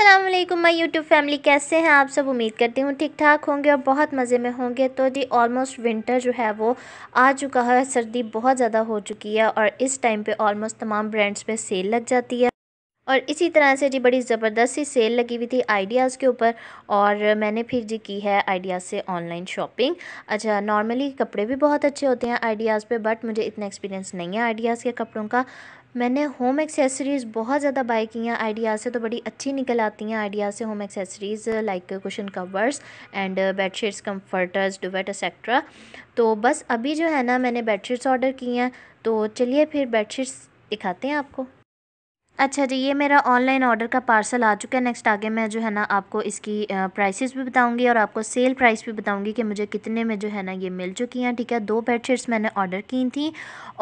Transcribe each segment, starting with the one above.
अल्लाम माई YouTube family कैसे हैं आप सब उम्मीद करती हूँ ठीक ठाक होंगे और बहुत मज़े में होंगे तो जी ऑलमोस्ट विंटर जो है वो आ चुका है सर्दी बहुत ज़्यादा हो चुकी है और इस टाइम पे ऑलमोस्ट तमाम ब्रांड्स पे सेल लग जाती है और इसी तरह से जी बड़ी ज़बरदस्त सी सेल लगी हुई थी आइडियाज़ के ऊपर और मैंने फिर जी की है आइडियाज़ से ऑनलाइन शॉपिंग अच्छा नॉर्मली कपड़े भी बहुत अच्छे होते हैं आइडियाज़ पे बट मुझे इतना एक्सपीरियंस नहीं है आइडियाज़ के कपड़ों का मैंने होम एक्सेसरीज़ बहुत ज़्यादा बाई की हैं आइडियाज़ से तो बड़ी अच्छी निकल आती हैं आइडियाज़ से home accessories like cushion covers and bed sheets comforters डुबेट एक्सेट्रा तो बस अभी जो है ना मैंने बेड शीट्स ऑर्डर की हैं तो चलिए फिर बेड शीट्स दिखाते हैं आपको अच्छा जी ये मेरा ऑनलाइन ऑर्डर का पार्सल आ चुका है नेक्स्ट आगे मैं जो है ना आपको इसकी प्राइसेस भी बताऊंगी और आपको सेल प्राइस भी बताऊंगी कि मुझे कितने में जो है ना ये मिल चुकी हैं ठीक है दो बेडशीट्स मैंने ऑर्डर की थी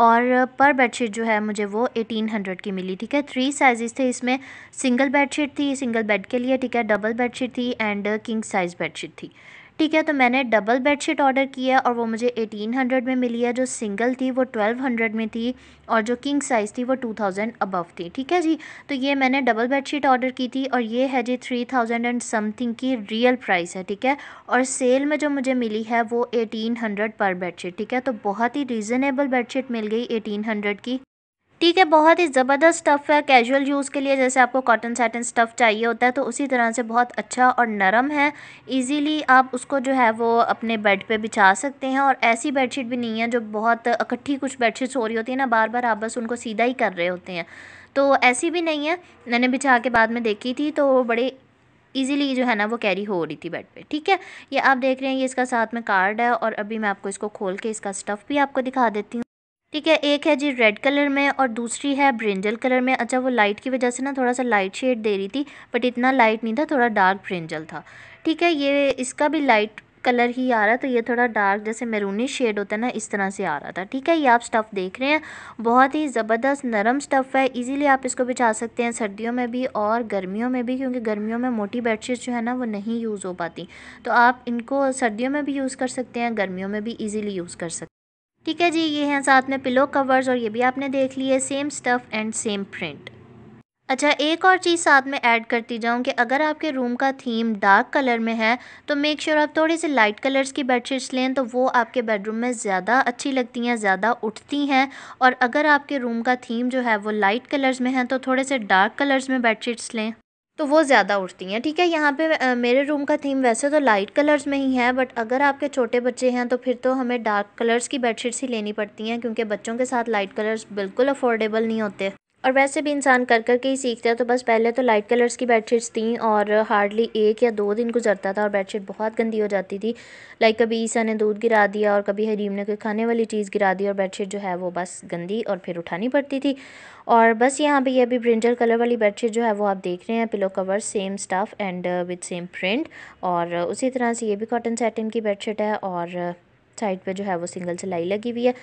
और पर बेडशीट जो है मुझे वो एटीन हंड्रेड की मिली ठीक है थ्री साइज़ थे इसमें सिंगल बेडशीट थी सिंगल बेड के लिए ठीक है डबल बेडशीट थी एंड किंग साइज़ बेडशीट थी ठीक है तो मैंने डबल बेडशीट ऑर्डर किया और वो मुझे एटीन हंड्रेड में मिली है जो सिंगल थी वो ट्वेल्व हंड्रेड में थी और जो किंग साइज़ थी वो टू थाउजेंड अबव थी ठीक है जी तो ये मैंने डबल बेडशीट ऑर्डर की थी और ये है जी थ्री थाउजेंड एंड समथिंग की रियल प्राइस है ठीक है और सेल में जो मुझे मिली है वो एटीन हंड्रेड पर बेडशीट ठीक है तो बहुत ही रीज़नेबल बेडशीट मिल गई एटीन हंड्रेड की ठीक है बहुत ही ज़बरदस्त स्टफ़ है कैजुअल यूज़ के लिए जैसे आपको कॉटन साटन स्टफ़ चाहिए होता है तो उसी तरह से बहुत अच्छा और नरम है ईज़िली आप उसको जो है वो अपने बेड पर बिछा सकते हैं और ऐसी बेडशीट भी नहीं है जो बहुत इकट्ठी कुछ बेडशीट्स हो रही होती है ना बार बार आप बस उनको सीधा ही कर रहे होते हैं तो ऐसी भी नहीं है मैंने बिछा के बाद में देखी थी तो बड़े ईजिली जो है ना वो कैरी हो रही थी बेड पे ठीक है ये आप देख रहे हैं ये इसका साथ में कार्ड है और अभी मैं आपको इसको खोल के इसका स्टफ़ भी आपको दिखा देती हूँ ठीक है एक है जी रेड कलर में और दूसरी है ब्रिंजल कलर में अच्छा वो लाइट की वजह से ना थोड़ा सा लाइट शेड दे रही थी बट इतना लाइट नहीं था थोड़ा डार्क ब्रिंजल था ठीक है ये इसका भी लाइट कलर ही आ रहा है तो ये थोड़ा डार्क जैसे मैरूनी शेड होता है ना इस तरह से आ रहा था ठीक है ये आप स्टफ़ देख रहे हैं बहुत ही ज़बरदस्त नरम स्टफ़ है इजीली आप इसको बिछा सकते हैं सर्दियों में भी और गर्मियों में भी क्योंकि गर्मियों में मोटी बेडशीट जो है ना वो नहीं यूज़ हो पाती तो आप इनको सर्दियों में भी यूज़ कर सकते हैं गर्मियों में भी ईज़िली यूज़ कर सकते हैं ठीक है जी ये हैं साथ में पिलो कवर्स और ये भी आपने देख लिए same stuff and same print अच्छा एक और चीज़ साथ में ऐड करती जाऊँ कि अगर आपके रूम का थीम डार्क कलर में है तो मेक श्योर sure आप थोड़ी से लाइट कलर्स की बेडशीट्स लें तो वो आपके बेडरूम में ज़्यादा अच्छी लगती हैं ज़्यादा उठती हैं और अगर आपके रूम का थीम जो है वो लाइट कलर्स में है तो थोड़े से डार्क कलर्स में बेडशीट्स लें तो वो ज़्यादा उठती हैं ठीक है यहाँ पे मेरे रूम का थीम वैसे तो लाइट कलर्स में ही है बट अगर आपके छोटे बच्चे हैं तो फिर तो हमें डार्क कलर्स की बेडशीट्स ही लेनी पड़ती हैं क्योंकि बच्चों के साथ लाइट कलर्स बिल्कुल अफोर्डेबल नहीं होते और वैसे भी इंसान कर कर के ही सीखता है तो बस पहले तो लाइट कलर्स की बेडशीट्स थी और हार्डली एक या दो दिन गुजरता था और बेडशीट बहुत गंदी हो जाती थी लाइक कभी ईसा ने दूध गिरा दिया और कभी हरीम ने कोई खाने वाली चीज़ गिरा दी और बेडशीट जो है वो बस गंदी और फिर उठानी पड़ती थी और बस यहाँ पर यह अभी ब्रिंजल कलर वाली बेडशीट जो है वो आप देख रहे हैं pillow cover same stuff and with same print और उसी तरह से ये भी कॉटन सेटिन की बेडशीट है और साइड पर जो है वो सिंगल सिलाई लगी हुई है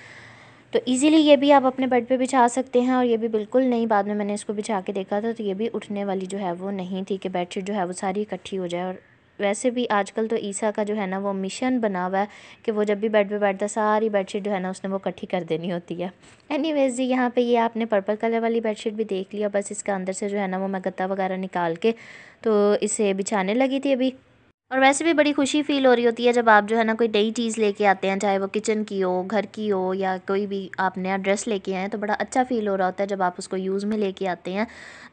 तो इजीली ये भी आप अपने बेड पे बिछा सकते हैं और ये भी बिल्कुल नहीं बाद में मैंने इसको बिछा के देखा था तो ये भी उठने वाली जो है वो नहीं थी कि बेडशीट जो है वो सारी इकट्ठी हो जाए और वैसे भी आजकल तो ईसा का जो है ना वो मिशन बना हुआ है कि वो जब भी बेड पे बैठता सारी बेडशीट जो है ना उसने वो इकट्ठी कर देनी होती है एनी वेज जी यहाँ पे ये आपने पर्पल कलर वाली बेडशीट भी देख लिया बस इसके अंदर से जो है ना वो मैं गत्ता वगैरह निकाल के तो इसे बिछाने लगी थी अभी और वैसे भी बड़ी खुशी फील हो रही होती है जब आप जो है ना कोई नई चीज़ लेके आते हैं चाहे वो किचन की हो घर की हो या कोई भी आप नया ड्रेस लेके आए हैं तो बड़ा अच्छा फील हो रहा होता है जब आप उसको यूज़ में लेके आते हैं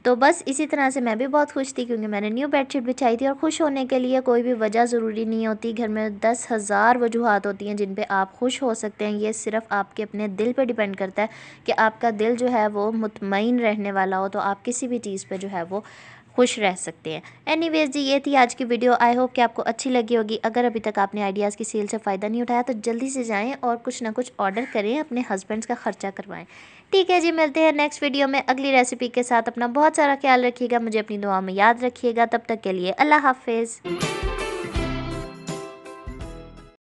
तो बस इसी तरह से मैं भी बहुत खुश थी क्योंकि मैंने न्यू बेडशीट बिछाई थी और खुश होने के लिए कोई भी वजह ज़रूरी नहीं होती घर में दस हज़ार वजूहत होती हैं जिन पर आप खुश हो सकते हैं ये सिर्फ़ आपके अपने दिल पर डिपेंड करता है कि आपका दिल जो है वो मुतमिन रहने वाला हो तो आप किसी भी चीज़ पर जो है वो खुश रह सकते हैं एनीवेज जी ये थी आज की वीडियो आई होप कि आपको अच्छी लगी होगी अगर अभी तक आपने आइडियाज़ की सेल से फ़ायदा नहीं उठाया तो जल्दी से जाएँ और कुछ ना कुछ ऑर्डर करें अपने हस्बैंड्स का ख़र्चा करवाएँ ठीक है जी मिलते हैं नेक्स्ट वीडियो में अगली रेसिपी के साथ अपना बहुत सारा ख्याल रखिएगा मुझे अपनी दुआ में याद रखिएगा तब तक के लिए अल्लाह हाफिज़